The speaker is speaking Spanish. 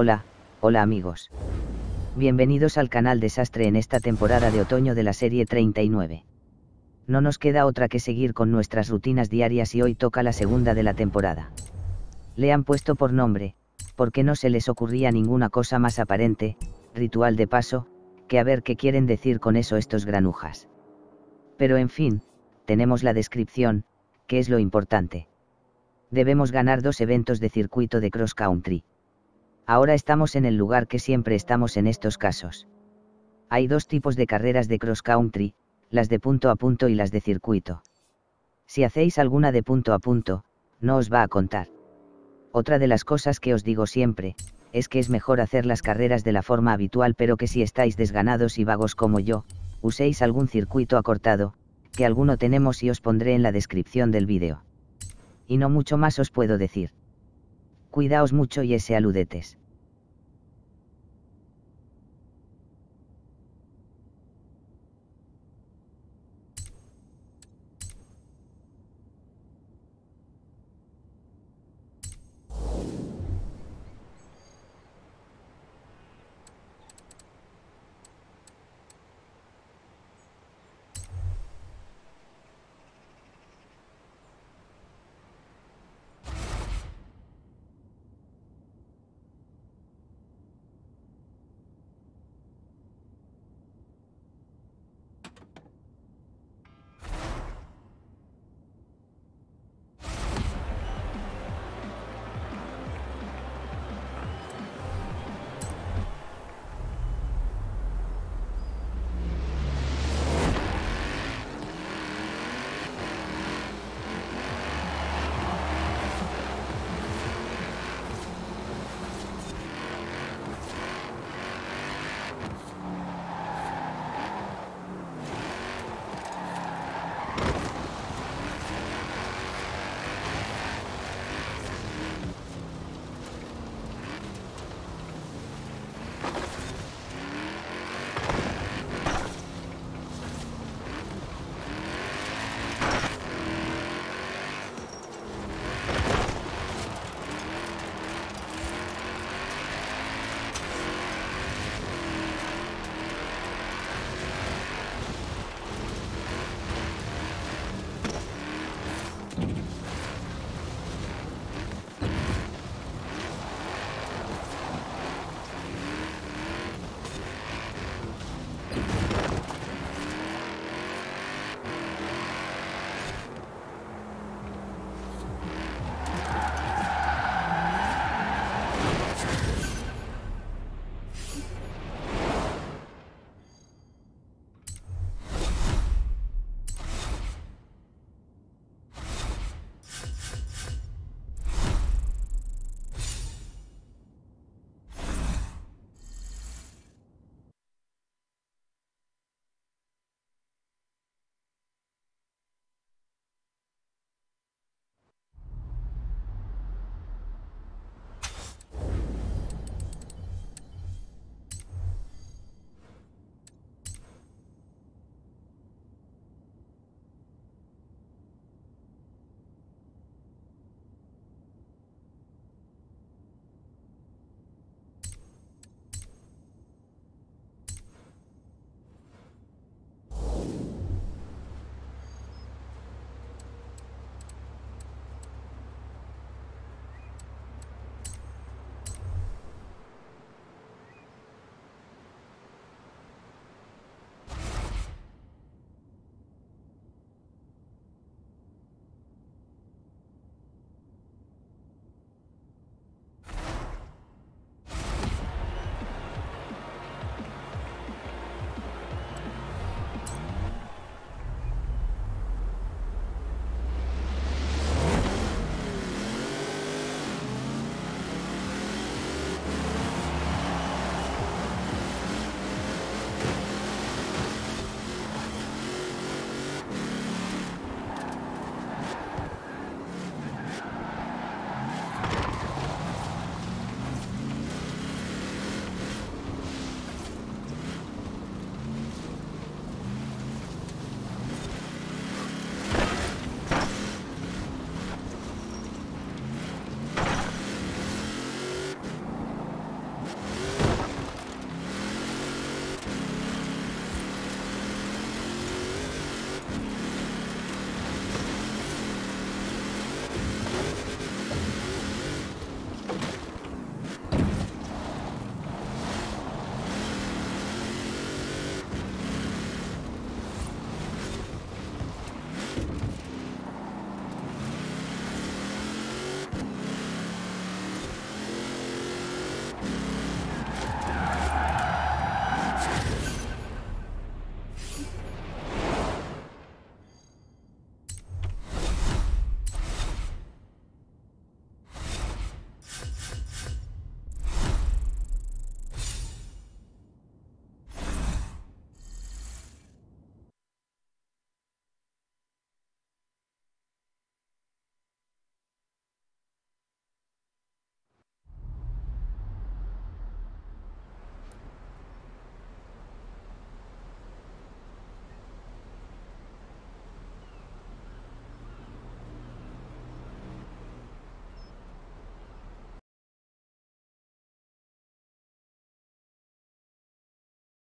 Hola, hola amigos. Bienvenidos al canal Desastre en esta temporada de otoño de la serie 39. No nos queda otra que seguir con nuestras rutinas diarias y hoy toca la segunda de la temporada. Le han puesto por nombre, porque no se les ocurría ninguna cosa más aparente, ritual de paso, que a ver qué quieren decir con eso estos granujas. Pero en fin, tenemos la descripción, que es lo importante. Debemos ganar dos eventos de circuito de cross country. Ahora estamos en el lugar que siempre estamos en estos casos. Hay dos tipos de carreras de cross country, las de punto a punto y las de circuito. Si hacéis alguna de punto a punto, no os va a contar. Otra de las cosas que os digo siempre, es que es mejor hacer las carreras de la forma habitual pero que si estáis desganados y vagos como yo, uséis algún circuito acortado, que alguno tenemos y os pondré en la descripción del vídeo. Y no mucho más os puedo decir cuidaos mucho y ese aludetes.